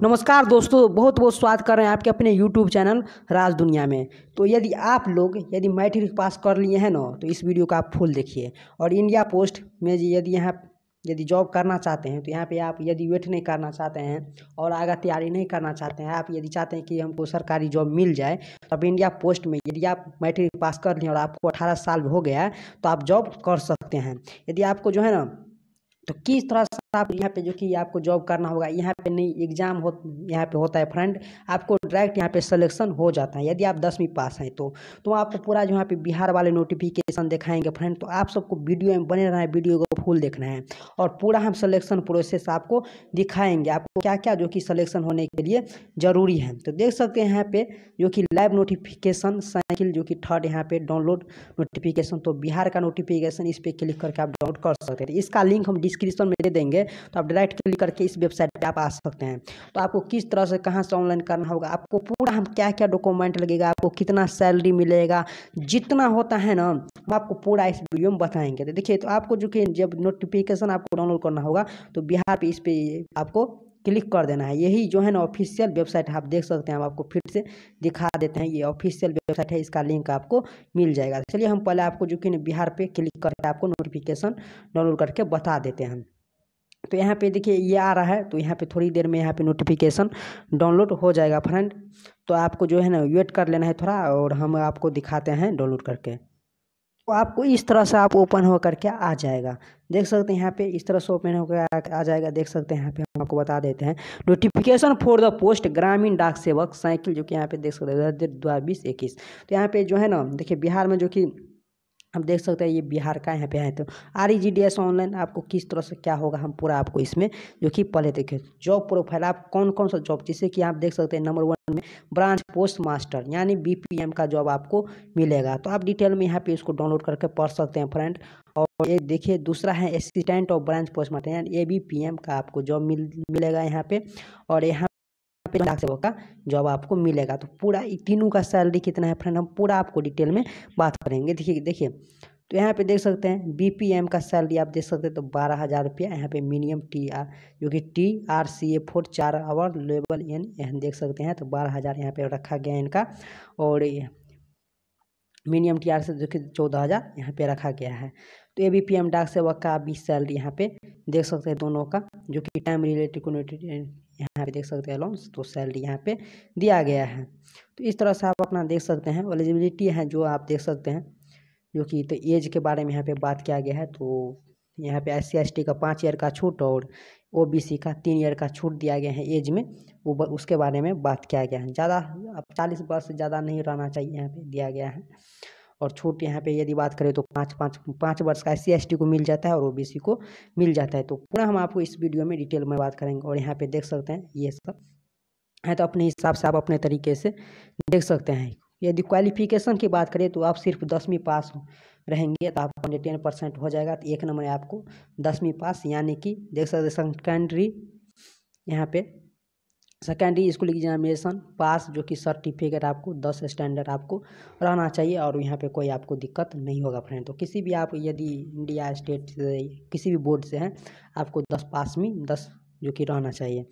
नमस्कार दोस्तों बहुत बहुत स्वागत कर रहे हैं आपके अपने यूट्यूब चैनल राज दुनिया में तो यदि आप लोग यदि मैट्रिक पास कर लिए हैं ना तो इस वीडियो का आप फुल देखिए और इंडिया पोस्ट में यदि यहाँ यदि जॉब करना चाहते हैं तो यहाँ पे आप यदि वेट नहीं करना चाहते हैं और आगे तैयारी नहीं करना चाहते हैं आप यदि चाहते हैं कि हमको सरकारी जॉब मिल जाए तो अब इंडिया पोस्ट में यदि आप मैट्रिक पास कर लिए और आपको अठारह साल हो गया तो आप जॉब कर सकते हैं यदि आपको जो है ना तो किस तरह आप यहाँ पे जो कि आपको जॉब करना होगा यहाँ पे नहीं एग्ज़ाम हो यहाँ पे होता है फ्रेंड आपको डायरेक्ट यहाँ पे सिलेक्शन हो जाता है यदि आप दसवीं पास हैं तो तो आपको पूरा जो यहाँ पे बिहार वाले नोटिफिकेशन दिखाएंगे फ्रेंड तो आप सबको वीडियो में बने रहना है वीडियो को फुल देखना है और पूरा हम सलेक्शन प्रोसेस आपको दिखाएंगे आपको क्या क्या जो कि सलेक्शन होने के लिए ज़रूरी है तो देख सकते हैं यहाँ पे जो कि लाइव नोटिफिकेशन साइकिल जो कि थर्ड यहाँ पे डाउनलोड नोटिफिकेशन तो बिहार का नोटिफिकेशन इस पर क्लिक करके आप डाउनलोड कर सकते हैं इसका लिंक हम डिस्क्रिप्शन में दे देंगे तो आप डायरेक्ट क्लिक करके इस वेबसाइट पर आप आ सकते हैं तो आपको किस तरह से कहाँ से ऑनलाइन करना होगा आपको पूरा हम क्या क्या डॉक्यूमेंट लगेगा आपको कितना सैलरी मिलेगा जितना होता है ना हम आपको पूरा इस वीडियो में बताएंगे तो देखिए तो आपको जो कि जब नोटिफिकेशन आपको डाउनलोड करना होगा तो बिहार पे इस पर आपको क्लिक कर देना है यही जो है ना ऑफिशियल वेबसाइट आप देख सकते हैं हम आपको फिर से दिखा देते हैं ये ऑफिशियल वेबसाइट है इसका लिंक आपको मिल जाएगा चलिए हम पहले आपको जो कि बिहार पे क्लिक करके आपको नोटिफिकेशन डाउनलोड करके बता देते हैं तो यहाँ पे देखिए ये आ रहा है तो यहाँ पे थोड़ी देर में यहाँ पे नोटिफिकेशन डाउनलोड हो जाएगा फ्रेंड तो आपको जो है ना वेट कर लेना है थोड़ा और हम आपको दिखाते हैं डाउनलोड करके तो आपको इस तरह से आप ओपन हो करके आ जाएगा देख सकते हैं यहाँ पे इस तरह से ओपन होकर आ जाएगा देख सकते हैं यहाँ पे हम आपको बता देते हैं नोटिफिकेशन फॉर द पोस्ट ग्रामीण डाक सेवक साइकिल जो कि यहाँ पे देख सकते हैं दो हज़ार बीस इक्कीस तो यहाँ पे जो है ना देखिए बिहार में जो कि आप देख सकते हैं ये बिहार का यहाँ पे है तो R E G D S online आपको किस तरह से क्या होगा हम पूरा आपको इसमें जो कि पहले देखें जॉब प्रोफाइल आप कौन कौन सा जॉब जैसे कि आप देख सकते हैं नंबर वन में ब्रांच पोस्ट मास्टर यानी बी पी एम का जॉब आपको मिलेगा तो आप डिटेल में यहाँ पे इसको डाउनलोड करके पढ़ सकते हैं फ्रेंड और ये देखिए दूसरा है assistant of branch post master यानी ए बी पी एम का आपको जॉब मिल मिलेगा यहाँ पे और यहाँ पे लाख से का जॉब आपको मिलेगा तो पूरा तीनों का सैलरी कितना है फ्रेंड हम पूरा आपको डिटेल में बात करेंगे देखिए देखिए तो यहाँ पे देख सकते हैं बीपीएम का सैलरी आप देख सकते हैं तो बारह हज़ार रुपया यहाँ पे मिनिमम टी आर जो कि T R C A four चार आवर लेवल एन यहाँ देख सकते हैं तो बारह हज़ार यहाँ पे रखा गया है इनका और मिनिमम टी आर से जो कि चौदह हज़ार यहाँ पे रखा गया है तो ए बी पी एम डाक सेवक का बीस सैलरी यहाँ पे देख सकते हैं दोनों का जो कि टाइम रिलेटेड कम्युनिटी यहाँ पे देख सकते हैं अलाउंस तो सैलरी यहाँ पे दिया गया है तो इस तरह से आप अपना देख सकते हैं एलिजिबिलिटी है जो आप देख सकते हैं जो कि तो एज के बारे में यहाँ पे बात किया गया है तो यहाँ पे एस सी का पाँच ईयर का छूट और ओ का तीन ईयर का छूट दिया गया है एज में वो उसके बारे में बात किया गया है ज़्यादा अब चालीस वर्ष से ज़्यादा नहीं रहना चाहिए यहाँ पे दिया गया है और छूट यहाँ पे यदि बात करें तो पाँच पाँच पाँच वर्ष का एस सी को मिल जाता है और ओ को मिल जाता है तो पूरा हम आपको इस वीडियो में डिटेल में बात करेंगे और यहाँ पे देख सकते हैं ये सब है हाँ, तो अपने हिसाब से आप अपने तरीके से देख सकते हैं यदि क्वालिफिकेशन की बात करें तो आप सिर्फ दसवीं पास रहेंगे तो आप टेन परसेंट हो जाएगा तो एक नंबर आपको दसवीं पास यानी कि देख सकते सेकेंडरी यहाँ पे सेकेंडरी स्कूल एग्जामिनेशन पास जो कि सर्टिफिकेट आपको दस स्टैंडर्ड आपको रहना चाहिए और यहाँ पे कोई आपको दिक्कत नहीं होगा फ्रेंड तो किसी भी आप यदि इंडिया स्टेट से किसी भी बोर्ड से हैं आपको दस पास में दस जो कि रहना चाहिए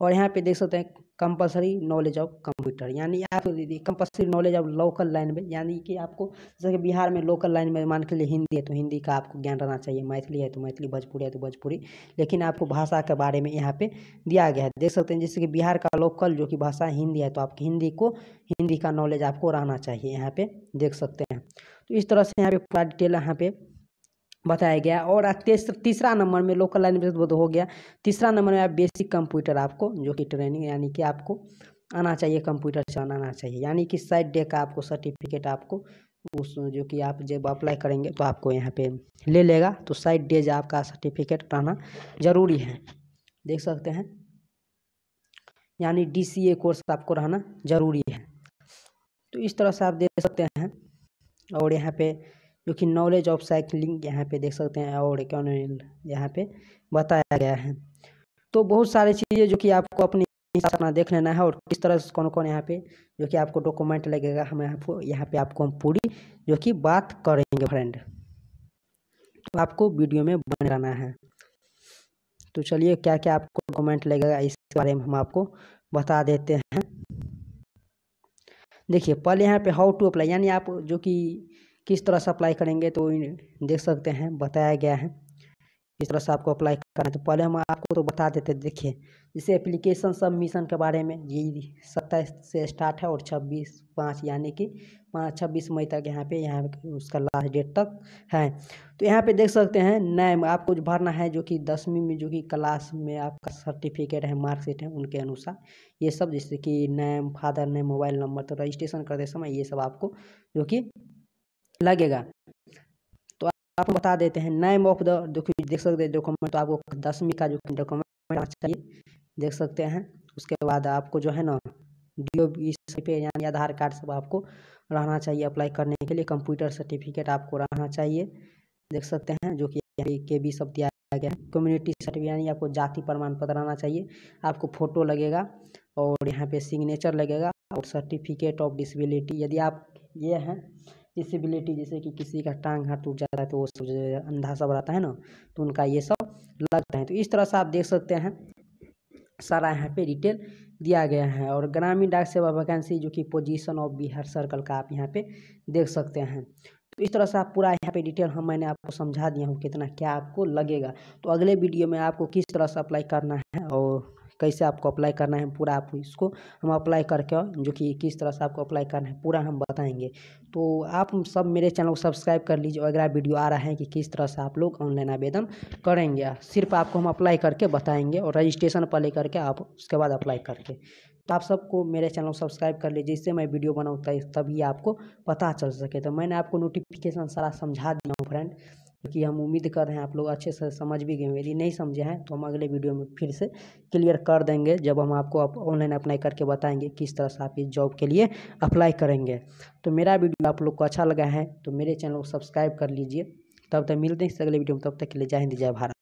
और यहाँ पे देख सकते हैं कंपलसरी नॉलेज ऑफ कंप्यूटर यानी आप compulsory knowledge of local language यानी कि आपको जैसे बिहार में लोकल लाइन में मान के लिए हिंदी है तो हिंदी का आपको ज्ञान रहना चाहिए मैथिली है तो मैथिली भोजपुरी है तो भोजपुरी लेकिन आपको भाषा के बारे में यहाँ पे दिया गया है देख सकते हैं जैसे कि बिहार का लोकल जो कि भाषा हिंदी है तो आप हिंदी को हिंदी का नॉलेज आपको रहना चाहिए यहाँ पे देख सकते हैं तो इस तरह से यहाँ पे पूरा डिटेल यहाँ पे बताया गया और तीसरा नंबर में लोकल लैंग्वेज हो गया तीसरा नंबर में आप बेसिक कंप्यूटर आपको जो कि ट्रेनिंग यानी कि आपको आना चाहिए कंप्यूटर चलाना चाहिए यानी कि साइड डे का आपको सर्टिफिकेट आपको उस जो कि आप जब अप्लाई करेंगे तो आपको यहाँ पे ले लेगा तो साइड डेज आपका सर्टिफिकेट रहना ज़रूरी है देख सकते हैं यानी डी कोर्स आपको रहना ज़रूरी है तो इस तरह से आप देख सकते हैं और यहाँ पे जो कि नॉलेज ऑफ साइकिलिंग यहाँ पे देख सकते हैं और इकोनॉमिक यहाँ पे बताया गया है तो बहुत सारी चीज़ें जो कि आपको अपनी अपना देख लेना है और किस तरह से कौन कौन यहाँ पे जो कि आपको डॉक्यूमेंट लगेगा हम आपको यहाँ पे आपको हम पूरी जो कि बात करेंगे फ्रेंड तो आपको वीडियो में बने रहना है तो चलिए क्या क्या आपको डॉक्यूमेंट लगेगा इसके बारे में हम आपको बता देते हैं देखिए पहले यहाँ पे हाउ टू अप्लाई यानी आप जो कि किस तरह से अप्लाई करेंगे तो देख सकते हैं बताया गया है किस तरह से आपको अप्लाई करना है तो पहले हम आपको तो बता देते देखिए जैसे एप्लीकेशन सबमिशन के बारे में ये सत्ताईस से स्टार्ट है और छब्बीस पाँच यानी कि पाँच छब्बीस मई तक यहाँ पे यहाँ उसका लास्ट डेट तक है तो यहाँ पे देख सकते हैं नैम आपको जो भरना है जो कि दसवीं में जो कि क्लास में आपका सर्टिफिकेट है मार्कशीट है उनके अनुसार ये सब जैसे कि name father name mobile number तो रजिस्ट्रेशन करते समय ये सब आपको जो कि लगेगा तो आपको बता देते हैं नेम ऑफ द डॉक्यूमेंट देख सकते हैं डॉक्यूमेंट तो आपको दसवीं का जो डॉक्यूमेंट चाहिए देख सकते हैं उसके बाद आपको जो है ना डी पे यानी आधार कार्ड सब आपको रहना चाहिए अप्लाई करने के लिए कंप्यूटर सर्टिफिकेट आपको रहना चाहिए देख सकते हैं जो कि के बी सब दिया गया है कम्युनिटी सर्टिफिकेट यानी आपको जाति प्रमाण पत्र रहना चाहिए आपको फोटो लगेगा और यहाँ पे सिग्नेचर लगेगा और सर्टिफिकेट ऑफ डिसबिलिटी यदि आप ये हैं डिसेबिलिटी जैसे कि किसी का टांग हाथ टूट जाता है तो वो सब अंधा सब रहता है ना तो उनका ये सब लगता है तो इस तरह से आप देख सकते हैं सारा यहाँ पे डिटेल दिया गया है और ग्रामीण डाक सेवा वैकेंसी जो कि पोजीशन ऑफ बिहार सर्कल का आप यहाँ पे देख सकते हैं तो इस तरह से आप पूरा यहाँ पे डिटेल हम मैंने आपको समझा दिया हूँ कितना क्या आपको लगेगा तो अगले वीडियो में आपको किस तरह से अप्लाई करना है और कैसे आपको अप्लाई करना है पूरा आप इसको हम अप्लाई करके जो कि किस तरह से आपको अप्लाई करना है पूरा हम बताएंगे तो आप सब मेरे चैनल को सब्सक्राइब कर लीजिए और अगला वीडियो आ रहा है कि किस तरह से आप लोग ऑनलाइन आवेदन करेंगे सिर्फ आपको हम अप्लाई करके बताएंगे और रजिस्ट्रेशन पर लेकर करके आप उसके बाद अप्लाई करके तो आप सबको मेरे चैनल को सब्सक्राइब कर लीजिए जिससे मैं वीडियो बनाऊँ तभी आपको पता चल सके तो मैंने आपको नोटिफिकेशन सारा समझा दिया हूँ फ्रेंड कि हम उम्मीद कर रहे हैं आप लोग अच्छे से समझ भी गए यदि नहीं समझे हैं तो हम अगले वीडियो में फिर से क्लियर कर देंगे जब हम आपको आप ऑनलाइन अप्लाई करके बताएंगे किस तरह से आप इस जॉब के लिए अप्लाई करेंगे तो मेरा वीडियो आप लोग को अच्छा लगा है तो मेरे चैनल को सब्सक्राइब कर लीजिए तब तक मिलते हैं इस अगले वीडियो में तब तक के लिए जय हिंद जय भारत